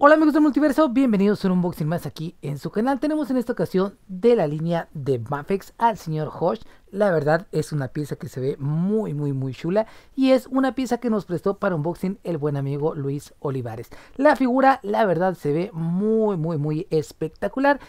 Hola amigos del multiverso, bienvenidos a un unboxing más aquí en su canal. Tenemos en esta ocasión de la línea de Mafex al señor Hosh. La verdad es una pieza que se ve muy muy muy chula y es una pieza que nos prestó para unboxing el buen amigo Luis Olivares. La figura la verdad se ve muy muy muy espectacular.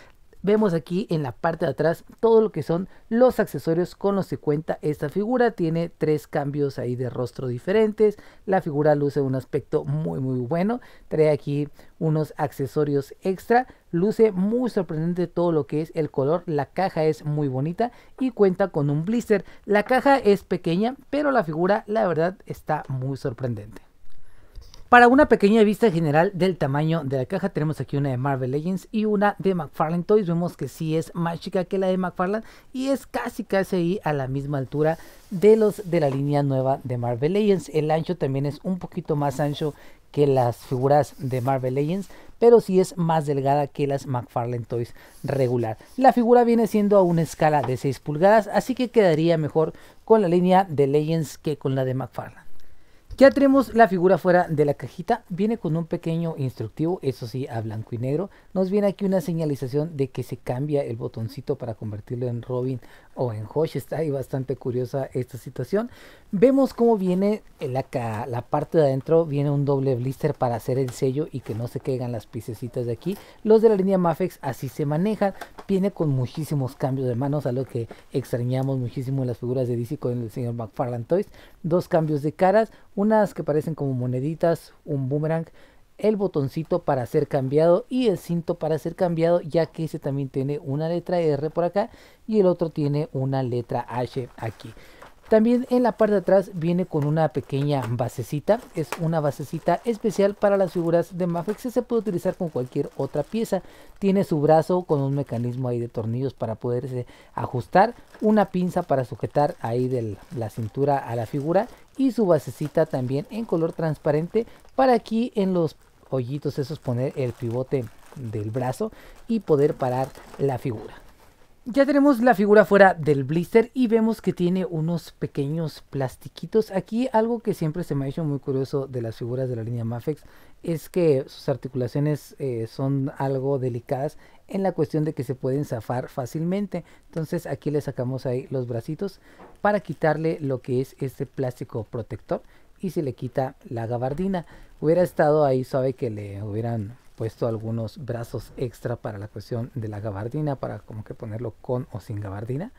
Vemos aquí en la parte de atrás todo lo que son los accesorios con los que cuenta esta figura. Tiene tres cambios ahí de rostro diferentes. La figura luce un aspecto muy muy bueno. Trae aquí unos accesorios extra. Luce muy sorprendente todo lo que es el color. La caja es muy bonita y cuenta con un blister. La caja es pequeña, pero la figura la verdad está muy sorprendente. Para una pequeña vista general del tamaño de la caja, tenemos aquí una de Marvel Legends y una de McFarlane Toys. Vemos que sí es más chica que la de McFarlane y es casi casi ahí a la misma altura de los de la línea nueva de Marvel Legends. El ancho también es un poquito más ancho que las figuras de Marvel Legends, pero sí es más delgada que las McFarlane Toys regular. La figura viene siendo a una escala de 6 pulgadas, así que quedaría mejor con la línea de Legends que con la de McFarlane. Ya tenemos la figura fuera de la cajita, viene con un pequeño instructivo, eso sí a blanco y negro. Nos viene aquí una señalización de que se cambia el botoncito para convertirlo en Robin o en Hosh, está ahí bastante curiosa esta situación. Vemos cómo viene la, la parte de adentro, viene un doble blister para hacer el sello y que no se caigan las piececitas de aquí. Los de la línea Mafex así se manejan, viene con muchísimos cambios de manos, algo que extrañamos muchísimo en las figuras de DC con el señor McFarland Toys. Dos cambios de caras, unas que parecen como moneditas, un boomerang, el botoncito para ser cambiado y el cinto para ser cambiado ya que ese también tiene una letra R por acá y el otro tiene una letra H aquí. También en la parte de atrás viene con una pequeña basecita, es una basecita especial para las figuras de Mafex se puede utilizar con cualquier otra pieza. Tiene su brazo con un mecanismo ahí de tornillos para poderse ajustar, una pinza para sujetar ahí de la cintura a la figura y su basecita también en color transparente para aquí en los hoyitos esos, poner el pivote del brazo y poder parar la figura. Ya tenemos la figura fuera del blister y vemos que tiene unos pequeños plastiquitos. Aquí algo que siempre se me ha hecho muy curioso de las figuras de la línea Mafex es que sus articulaciones eh, son algo delicadas en la cuestión de que se pueden zafar fácilmente. Entonces aquí le sacamos ahí los bracitos para quitarle lo que es este plástico protector y se le quita la gabardina. Hubiera estado ahí suave que le hubieran puesto algunos brazos extra para la cuestión de la gabardina, para como que ponerlo con o sin gabardina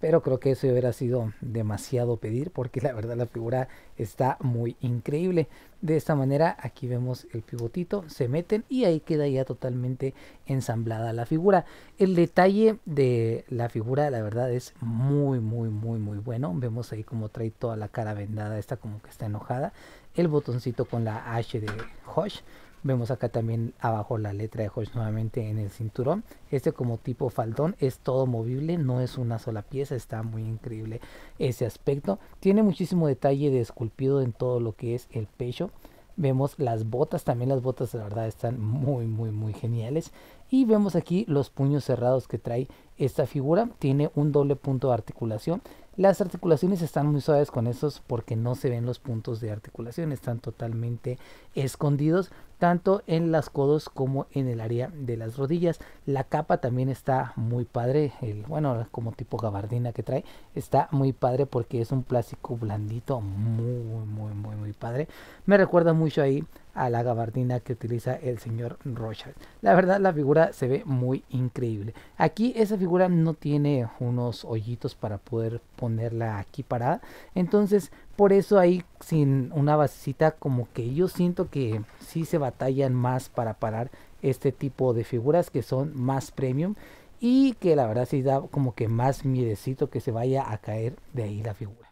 pero creo que eso hubiera sido demasiado pedir porque la verdad la figura está muy increíble. De esta manera aquí vemos el pivotito, se meten y ahí queda ya totalmente ensamblada la figura. El detalle de la figura la verdad es muy muy muy muy bueno. Vemos ahí como trae toda la cara vendada, está como que está enojada. El botoncito con la H de Hosh Vemos acá también abajo la letra de Hodge nuevamente en el cinturón. Este como tipo faldón es todo movible, no es una sola pieza, está muy increíble ese aspecto. Tiene muchísimo detalle de esculpido en todo lo que es el pecho. Vemos las botas, también las botas de verdad están muy muy muy geniales. Y vemos aquí los puños cerrados que trae esta figura tiene un doble punto de articulación. Las articulaciones están muy suaves con estos porque no se ven los puntos de articulación, están totalmente escondidos tanto en las codos como en el área de las rodillas. La capa también está muy padre, el, bueno, como tipo gabardina que trae, está muy padre porque es un plástico blandito, muy, muy, muy, muy padre. Me recuerda mucho ahí a la gabardina que utiliza el señor Rochard. La verdad, la figura se ve muy increíble. Aquí esa figura no tiene unos hoyitos para poder ponerla aquí parada. Entonces, por eso ahí sin una basecita como que yo siento que si se batallan más para parar este tipo de figuras que son más premium y que la verdad sí da como que más miedecito que se vaya a caer de ahí la figura.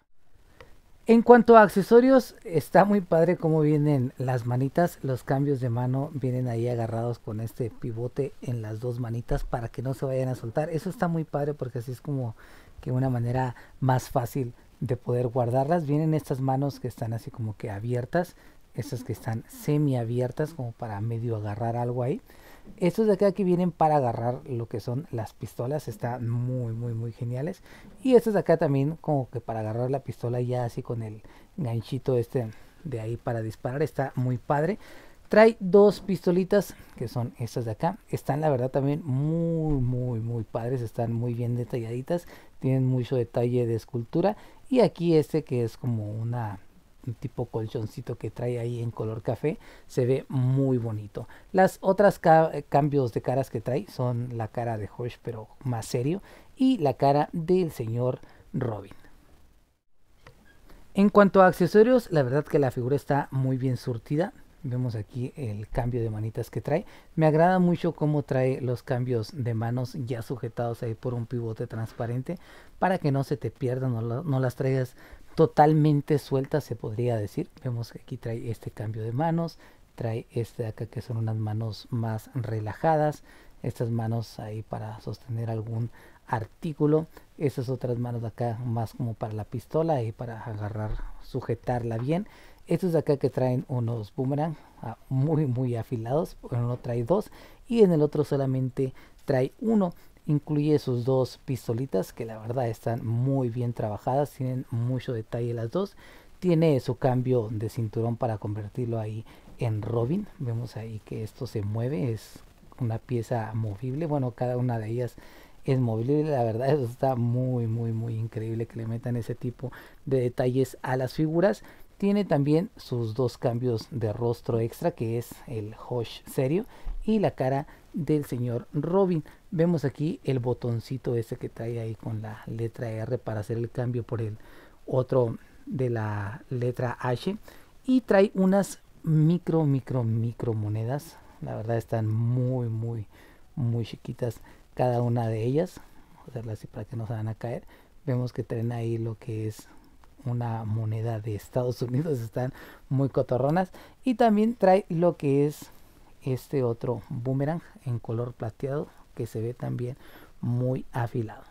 En cuanto a accesorios, está muy padre cómo vienen las manitas, los cambios de mano vienen ahí agarrados con este pivote en las dos manitas para que no se vayan a soltar. Eso está muy padre porque así es como que una manera más fácil de poder guardarlas. Vienen estas manos que están así como que abiertas, estas que están semi abiertas como para medio agarrar algo ahí. Estos de acá que vienen para agarrar lo que son las pistolas, están muy, muy, muy geniales. Y estos de acá también como que para agarrar la pistola ya así con el ganchito este de ahí para disparar, está muy padre. Trae dos pistolitas que son estas de acá. Están la verdad también muy, muy, muy padres. Están muy bien detalladitas. Tienen mucho detalle de escultura. Y aquí este que es como una tipo colchoncito que trae ahí en color café, se ve muy bonito. Las otras eh, cambios de caras que trae son la cara de Josh pero más serio y la cara del señor Robin. En cuanto a accesorios, la verdad que la figura está muy bien surtida. Vemos aquí el cambio de manitas que trae. Me agrada mucho cómo trae los cambios de manos ya sujetados ahí por un pivote transparente para que no se te pierdan, no las traigas totalmente suelta, se podría decir. Vemos que aquí trae este cambio de manos, trae este de acá que son unas manos más relajadas, estas manos ahí para sostener algún artículo, estas otras manos de acá más como para la pistola y para agarrar, sujetarla bien. Estos de acá que traen unos boomerang ah, muy muy afilados, en uno trae dos y en el otro solamente trae uno. Incluye sus dos pistolitas que la verdad están muy bien trabajadas, tienen mucho detalle las dos. Tiene su cambio de cinturón para convertirlo ahí en Robin. Vemos ahí que esto se mueve, es una pieza movible. Bueno, cada una de ellas es movible. La verdad, eso está muy, muy, muy increíble que le metan ese tipo de detalles a las figuras. Tiene también sus dos cambios de rostro extra, que es el Hosh serio y la cara del señor Robin. Vemos aquí el botoncito ese que trae ahí con la letra R para hacer el cambio por el otro de la letra H. Y trae unas micro, micro, micro monedas. La verdad están muy, muy, muy chiquitas cada una de ellas. Vamos a hacerlas así para que no se van a caer. Vemos que traen ahí lo que es una moneda de Estados Unidos. Están muy cotorronas. Y también trae lo que es este otro boomerang en color plateado que se ve también muy afilado.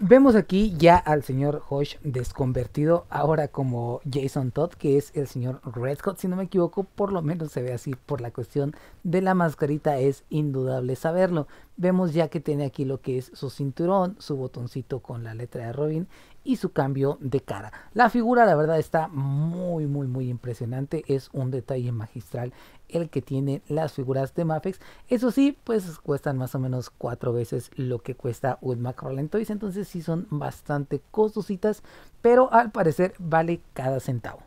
Vemos aquí ya al señor Hosh desconvertido, ahora como Jason Todd, que es el señor Red Redcott, si no me equivoco, por lo menos se ve así por la cuestión de la mascarita, es indudable saberlo. Vemos ya que tiene aquí lo que es su cinturón, su botoncito con la letra de Robin y su cambio de cara. La figura la verdad está muy muy, muy, impresionante. Es un detalle magistral el que tiene las figuras de Mafex. Eso sí, pues cuestan más o menos cuatro veces lo que cuesta un McFarlane Toys. Entonces sí son bastante costositas, pero al parecer vale cada centavo.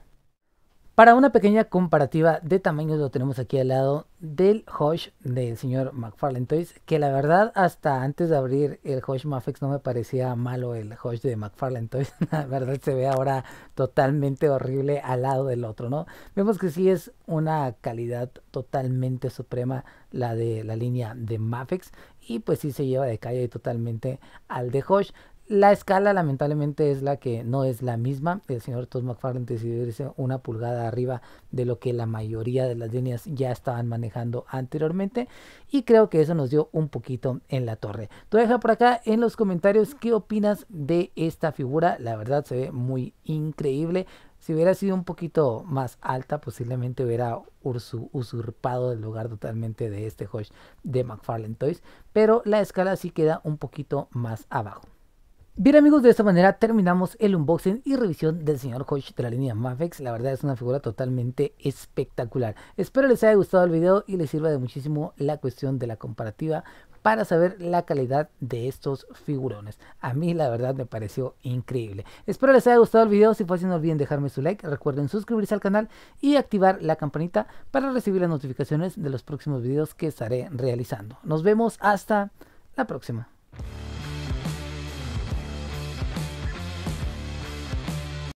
Para una pequeña comparativa de tamaños lo tenemos aquí al lado del Hosh del señor McFarlane Toys, que la verdad hasta antes de abrir el Hosh Mafex no me parecía malo el Hosh de McFarlane Toys, la verdad se ve ahora totalmente horrible al lado del otro, ¿no? Vemos que sí es una calidad totalmente suprema la de la línea de Mafex y pues sí se lleva de calle totalmente al de Hosh. La escala lamentablemente es la que no es la misma. El señor Todd McFarlane decidió irse una pulgada arriba de lo que la mayoría de las líneas ya estaban manejando anteriormente y creo que eso nos dio un poquito en la torre. Tú deja por acá en los comentarios qué opinas de esta figura. La verdad se ve muy increíble. Si hubiera sido un poquito más alta, posiblemente hubiera usurpado el lugar totalmente de este Hodge de McFarlane Toys. Pero la escala sí queda un poquito más abajo. Bien amigos, de esta manera terminamos el unboxing y revisión del señor Hodge de la línea Mafex. La verdad es una figura totalmente espectacular. Espero les haya gustado el video y les sirva de muchísimo la cuestión de la comparativa para saber la calidad de estos figurones. A mí la verdad me pareció increíble. Espero les haya gustado el video, si fue así no olviden dejarme su like, recuerden suscribirse al canal y activar la campanita para recibir las notificaciones de los próximos videos que estaré realizando. Nos vemos hasta la próxima.